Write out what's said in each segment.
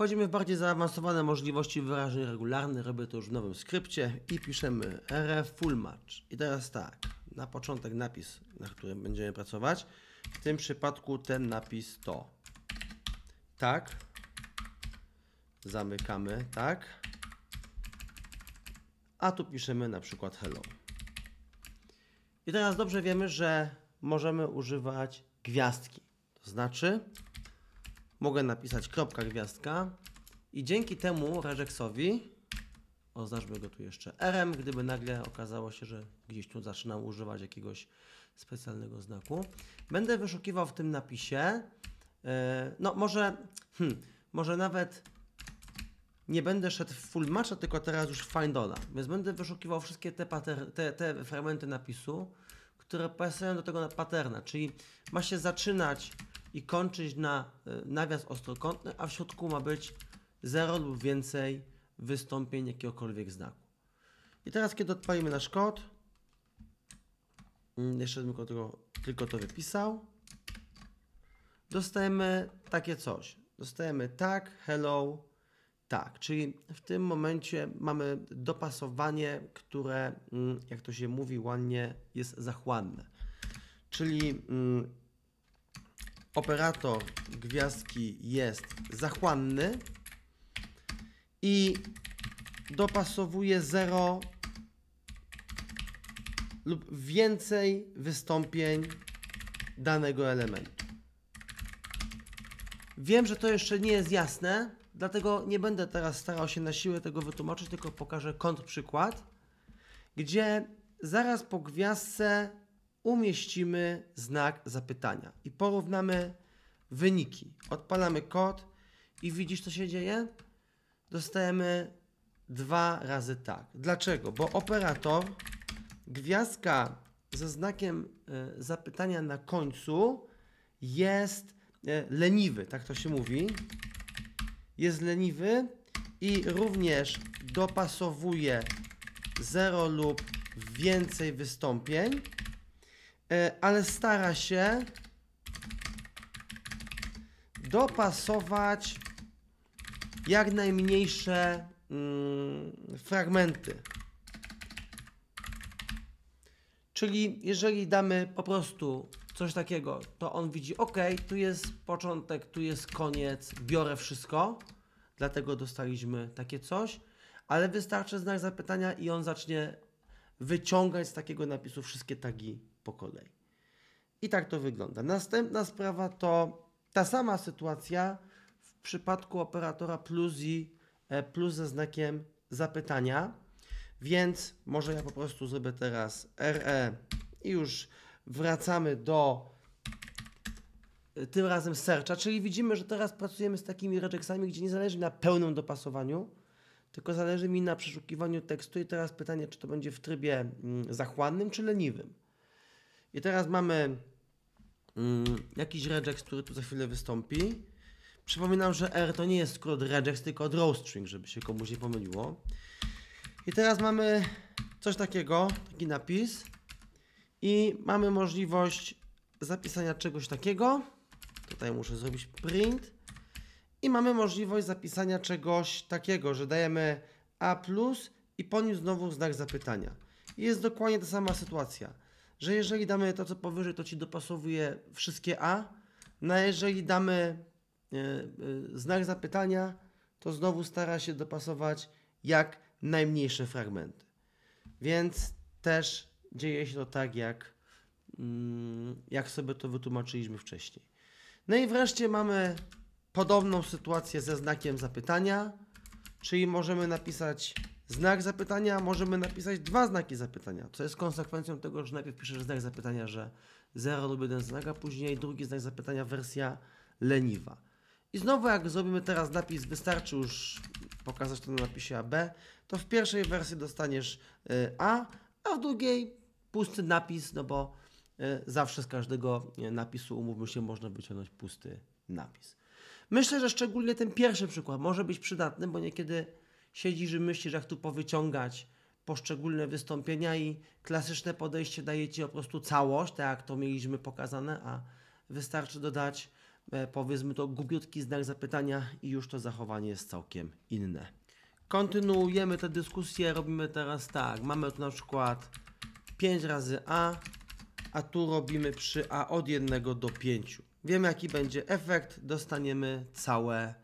Wchodzimy w bardziej zaawansowane możliwości wyrażeń regularnych. Robię to już w nowym skrypcie i piszemy rf full match. I teraz tak, na początek napis, na którym będziemy pracować. W tym przypadku ten napis to tak. Zamykamy tak. A tu piszemy na przykład hello. I teraz dobrze wiemy, że możemy używać gwiazdki. To znaczy mogę napisać kropka gwiazdka i dzięki temu Rejexowi oznaczmy go tu jeszcze RM, gdyby nagle okazało się, że gdzieś tu zaczynam używać jakiegoś specjalnego znaku. Będę wyszukiwał w tym napisie, yy, no może, hmm, może nawet nie będę szedł w full matcha, tylko teraz już findola. find alla, więc będę wyszukiwał wszystkie te, te, te fragmenty napisu, które pasują do tego paterna, czyli ma się zaczynać i kończyć na e, nawias ostrokątny, a w środku ma być 0 lub więcej wystąpień jakiegokolwiek znaku. I teraz, kiedy odpalimy nasz kod, mm, jeszcze bym tylko, tylko to wypisał, dostajemy takie coś. Dostajemy tak, hello, tak, czyli w tym momencie mamy dopasowanie, które, mm, jak to się mówi ładnie, jest zachłanne. Czyli mm, operator gwiazdki jest zachłanny i dopasowuje 0 lub więcej wystąpień danego elementu. Wiem, że to jeszcze nie jest jasne, dlatego nie będę teraz starał się na siłę tego wytłumaczyć, tylko pokażę kontrprzykład, gdzie zaraz po gwiazdce umieścimy znak zapytania i porównamy wyniki. Odpalamy kod i widzisz, co się dzieje? Dostajemy dwa razy tak. Dlaczego? Bo operator gwiazdka ze znakiem e, zapytania na końcu jest e, leniwy, tak to się mówi. Jest leniwy i również dopasowuje 0 lub więcej wystąpień E, ale stara się dopasować jak najmniejsze mm, fragmenty. Czyli jeżeli damy po prostu coś takiego, to on widzi, ok, tu jest początek, tu jest koniec, biorę wszystko, dlatego dostaliśmy takie coś, ale wystarczy znak zapytania i on zacznie wyciągać z takiego napisu wszystkie tagi po kolei. I tak to wygląda. Następna sprawa to ta sama sytuacja w przypadku operatora plus i e, plus ze znakiem zapytania. Więc może ja po prostu zrobię teraz RE i już wracamy do e, tym razem sercza, czyli widzimy, że teraz pracujemy z takimi regeksami, gdzie nie zależy mi na pełnym dopasowaniu, tylko zależy mi na przeszukiwaniu tekstu i teraz pytanie, czy to będzie w trybie mm, zachłannym, czy leniwym. I teraz mamy mm, jakiś regex, który tu za chwilę wystąpi. Przypominam, że R to nie jest skrót regex, tylko drawstring, żeby się komuś nie pomyliło. I teraz mamy coś takiego, taki napis. I mamy możliwość zapisania czegoś takiego. Tutaj muszę zrobić print. I mamy możliwość zapisania czegoś takiego, że dajemy A plus i po nim znowu znak zapytania. I jest dokładnie ta sama sytuacja że jeżeli damy to, co powyżej, to ci dopasowuje wszystkie A, no a jeżeli damy y, y, znak zapytania, to znowu stara się dopasować jak najmniejsze fragmenty. Więc też dzieje się to tak, jak, mm, jak sobie to wytłumaczyliśmy wcześniej. No i wreszcie mamy podobną sytuację ze znakiem zapytania, czyli możemy napisać znak zapytania, możemy napisać dwa znaki zapytania, co jest konsekwencją tego, że najpierw piszesz znak zapytania, że 0 lub 1 znak, a później drugi znak zapytania, wersja leniwa. I znowu jak zrobimy teraz napis, wystarczy już pokazać to na napisie AB, to w pierwszej wersji dostaniesz y, A, a w drugiej pusty napis, no bo y, zawsze z każdego y, napisu, umówmy się, można wyciągnąć pusty napis. Myślę, że szczególnie ten pierwszy przykład może być przydatny, bo niekiedy siedzisz i myślisz, jak tu powyciągać poszczególne wystąpienia i klasyczne podejście daje Ci po prostu całość, tak jak to mieliśmy pokazane, a wystarczy dodać e, powiedzmy to gubiutki znak zapytania i już to zachowanie jest całkiem inne. Kontynuujemy tę dyskusję, robimy teraz tak, mamy tu na przykład 5 razy A, a tu robimy przy A od 1 do 5. Wiemy jaki będzie efekt, dostaniemy całe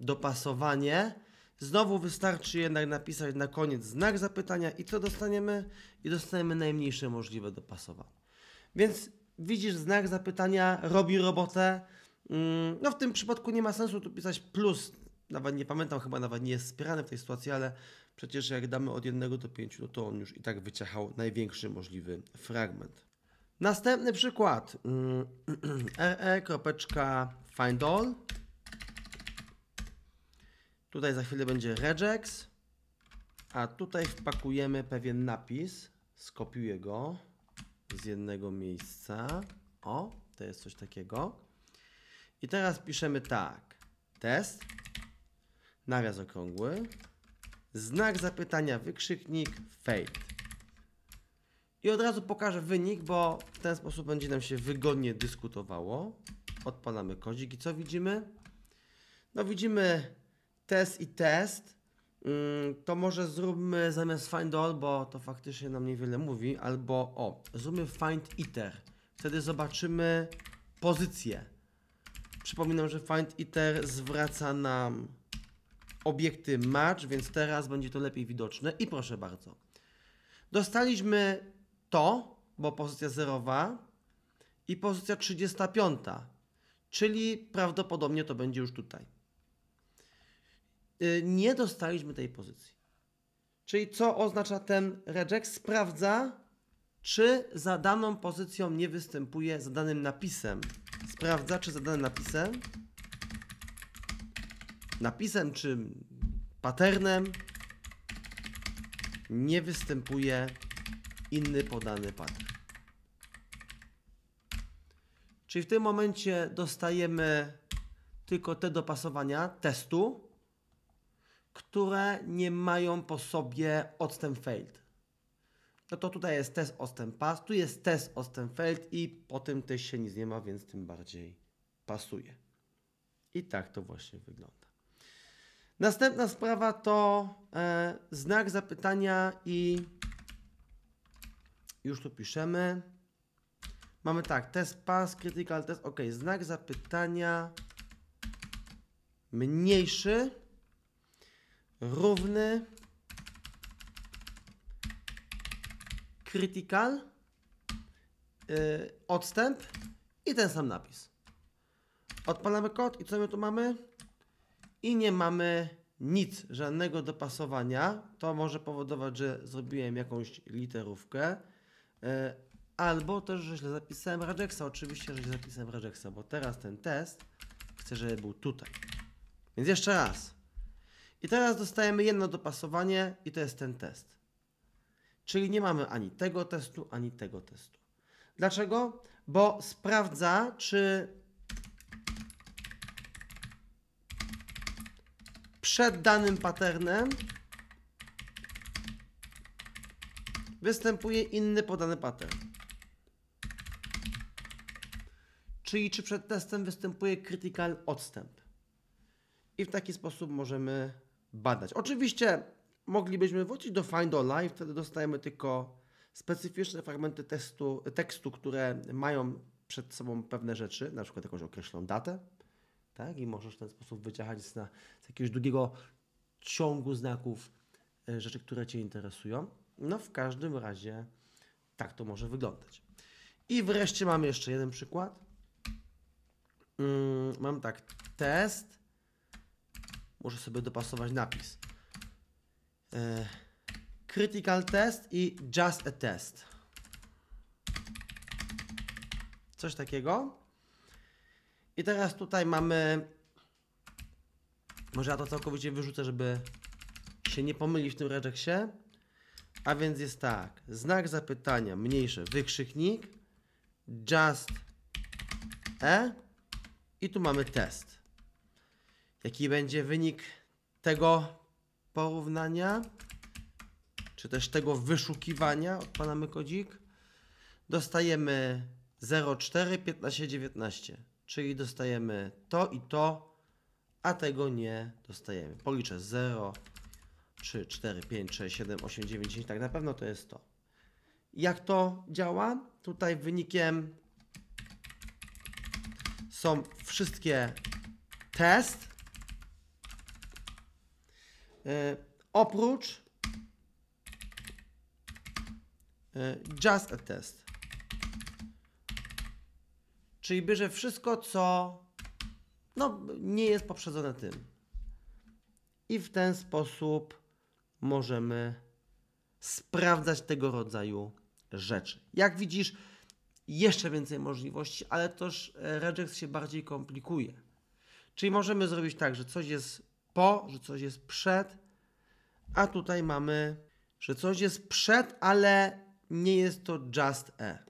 dopasowanie. Znowu wystarczy jednak napisać na koniec znak zapytania i co dostaniemy? I dostaniemy najmniejsze możliwe dopasowanie. Więc widzisz, znak zapytania robi robotę. Mm, no w tym przypadku nie ma sensu tu pisać plus. Nawet nie pamiętam, chyba nawet nie jest wspierany w tej sytuacji, ale przecież jak damy od 1 do 5, no to on już i tak wyciechał największy możliwy fragment. Następny przykład. Mm, e, e, all. Tutaj za chwilę będzie regex, a tutaj wpakujemy pewien napis. Skopiuję go z jednego miejsca. O, to jest coś takiego. I teraz piszemy tak. Test, nawias okrągły, znak zapytania, wykrzyknik, fade. I od razu pokażę wynik, bo w ten sposób będzie nam się wygodnie dyskutowało. Odpalamy kozik i co widzimy? No widzimy test i test, mm, to może zróbmy zamiast find all, bo to faktycznie nam niewiele mówi, albo o, zróbmy find iter. Wtedy zobaczymy pozycję. Przypominam, że find iter zwraca nam obiekty match, więc teraz będzie to lepiej widoczne. I proszę bardzo. Dostaliśmy to, bo pozycja zerowa i pozycja 35, czyli prawdopodobnie to będzie już tutaj. Y, nie dostaliśmy tej pozycji. Czyli co oznacza ten reject? Sprawdza, czy za daną pozycją nie występuje za danym napisem. Sprawdza, czy za danym napisem, napisem czy patternem nie występuje inny podany pattern. Czyli w tym momencie dostajemy tylko te dopasowania testu, które nie mają po sobie odstęp failed. No to tutaj jest test odstęp pass, tu jest test odstęp failed i po tym też się nic nie ma, więc tym bardziej pasuje. I tak to właśnie wygląda. Następna sprawa to e, znak zapytania i już tu piszemy. Mamy tak, test pass, critical test, ok, znak zapytania mniejszy równy critical y, odstęp i ten sam napis. Odpalamy kod i co my tu mamy? I nie mamy nic, żadnego dopasowania. To może powodować, że zrobiłem jakąś literówkę. Y, albo też, że źle zapisałem regexa. Oczywiście, że źle zapisałem regexa, bo teraz ten test chcę, żeby był tutaj. Więc jeszcze raz. I teraz dostajemy jedno dopasowanie i to jest ten test. Czyli nie mamy ani tego testu, ani tego testu. Dlaczego? Bo sprawdza, czy przed danym patternem występuje inny podany pattern. Czyli czy przed testem występuje critical odstęp. I w taki sposób możemy badać. Oczywiście moglibyśmy wrócić do Find Online, wtedy dostajemy tylko specyficzne fragmenty testu, tekstu, które mają przed sobą pewne rzeczy, na przykład jakąś określoną datę, tak? I możesz w ten sposób wyciągać z, z jakiegoś długiego ciągu znaków e, rzeczy, które Cię interesują. No w każdym razie tak to może wyglądać. I wreszcie mam jeszcze jeden przykład. Mm, mam tak, test Muszę sobie dopasować napis. E, critical test i just a test. Coś takiego. I teraz tutaj mamy... Może ja to całkowicie wyrzucę, żeby się nie pomylić w tym regeksie. A więc jest tak. Znak zapytania mniejszy wykrzyknik. Just E. I tu mamy test. Jaki będzie wynik tego porównania? Czy też tego wyszukiwania od pana Mykodzik? Dostajemy 04, 15, 19. Czyli dostajemy to i to, a tego nie dostajemy. Policzę 0, 3, 4, 5, 6, 7, 8, 9, 10. Tak, na pewno to jest to. Jak to działa? Tutaj wynikiem są wszystkie test Y, oprócz y, just a test. Czyli bierze wszystko, co no, nie jest poprzedzone tym. I w ten sposób możemy sprawdzać tego rodzaju rzeczy. Jak widzisz, jeszcze więcej możliwości, ale też e, regex się bardziej komplikuje. Czyli możemy zrobić tak, że coś jest po, że coś jest przed, a tutaj mamy, że coś jest przed, ale nie jest to just e.